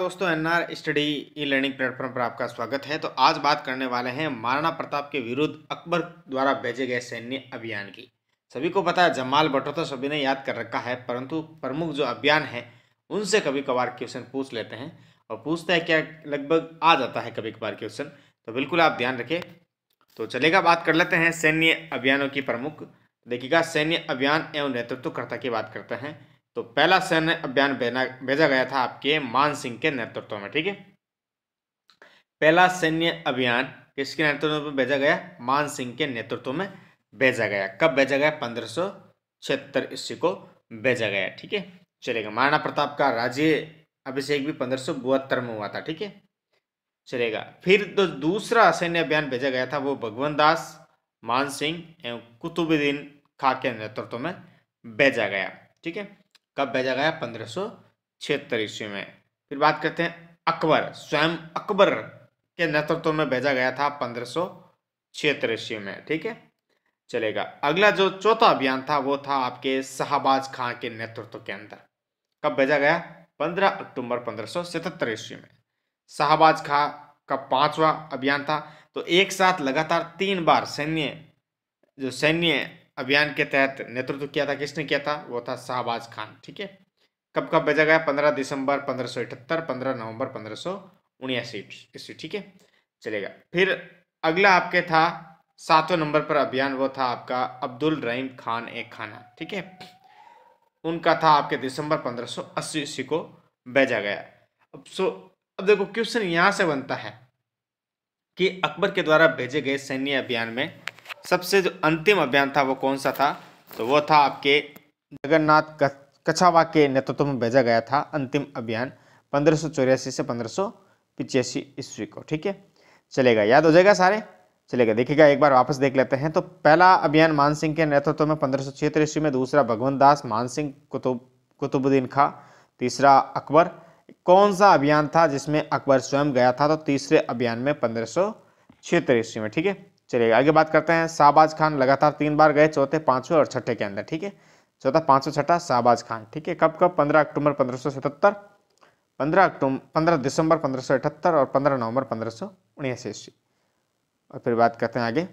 दोस्तों N R study e learning platform पर आपका स्वागत है तो आज बात करने वाले हैं महाराणा प्रताप के विरुद्ध अकबर द्वारा भेजे गए सैन्य अभियान की सभी को पता है जमाल भट्टो तो सभी ने याद कर रखा है परंतु प्रमुख जो अभियान है उनसे कभी कभार क्वेश्चन पूछ लेते हैं और पूछता है क्या लगभग आ जाता है कभी कभार क्वेश्चन तो बिल्कुल आप ध्यान रखें तो चलेगा बात कर लेते हैं सैन्य अभियानों की प्रमुख देखिएगा सैन्य अभियान एवं नेतृत्वकर्ता की बात करते हैं तो पहला सैन्य अभियान भेजा गया था आपके मान सिंह के नेतृत्व में ठीक है पहला सैन्य अभियान किसके नेतृत्व में भेजा गया मान सिंह के नेतृत्व में भेजा गया कब भेजा गया पंद्रह सौ छिहत्तर ईस्वी को भेजा गया ठीक है चलेगा महाराणा प्रताप का राज्य अभिषेक भी पंद्रह सौ बहत्तर में हुआ था ठीक है चलेगा फिर जो तो दूसरा सैन्य अभियान भेजा गया था वो भगवान दास मान सिंह एवं कुतुबुद्दीन खा के नेतृत्व में भेजा गया ठीक है कब भेजा गया पंद्रह सौ छिहत्तर ईस्वी में फिर बात करते हैं अकबर स्वयं अकबर के नेतृत्व में भेजा गया था पंद्रह सौ छिहत्तर ईस्वी में ठीक है चलेगा अगला जो चौथा अभियान था वो था आपके शाहबाज खां के नेतृत्व के अंदर कब भेजा गया 15 अक्टूबर पंद्रह ईस्वी में शाहबाज खां का पांचवा अभियान था तो एक साथ लगातार तीन बार सैन्य जो सैन्य अभियान के तहत नेतृत्व किया था किसने किया था वो था शाहबाज खान ठीक है कब कब भेजा गया पंद्रह दिसंबर पंद्रह सौ इकहत्तर पंद्रह नवंबर पंद्रह सौ उन्यासी ईस्वी ठीक है चलेगा फिर अगला आपके था सातवें नंबर पर अभियान वो था आपका अब्दुल रहीम खान ए खाना ठीक है उनका था आपके दिसंबर पंद्रह सौ अस्सी ईस्वी को भेजा गया अब सो अब देखो क्वेश्चन यहाँ से बनता है कि अकबर के द्वारा भेजे गए सैन्य अभियान में सबसे जो अंतिम अभियान था वो कौन सा था तो वो था आपके जगन्नाथ कछावा के नेतृत्व में भेजा गया था अंतिम अभियान पंद्रह से पंद्रह ईस्वी को ठीक है चलेगा याद हो जाएगा सारे चलेगा देखिएगा एक बार वापस देख लेते हैं तो पहला अभियान मानसिंह के नेतृत्व में पंद्रह ईस्वी में दूसरा भगवंत दास मान सिंह कुतुब कुतुबुद्दीन खा तीसरा अकबर कौन सा अभियान था जिसमें अकबर स्वयं गया था तो तीसरे अभियान में पंद्रह ईस्वी में ठीक है चलिए आगे बात करते हैं शाहबाज खान लगातार तीन बार गए चौथे पाँचवें और छठे के अंदर ठीक है चौथा पाँचवा छठा शाहबाज खान ठीक है कब कब पंद्रह अक्टूबर पंद्रह सौ सतहत्तर पंद्रह अक्टूबर पंद्रह दिसंबर पंद्रह सौ अठहत्तर और पंद्रह नवंबर पंद्रह सौ उन्यासी ईस्वी और फिर बात करते हैं आगे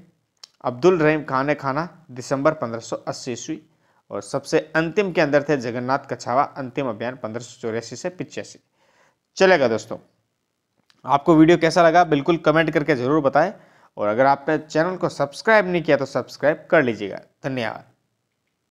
अब्दुल रहीम खान खाना दिसंबर पंद्रह सौ अस्सी ईस्वी और सबसे अंतिम के अंदर थे जगन्नाथ कछावा अंतिम अभियान पंद्रह सौ चौरासी से पिचासी चलेगा दोस्तों आपको वीडियो कैसा लगा बिल्कुल कमेंट करके ज़रूर बताएं और अगर आपने चैनल को सब्सक्राइब नहीं किया तो सब्सक्राइब कर लीजिएगा धन्यवाद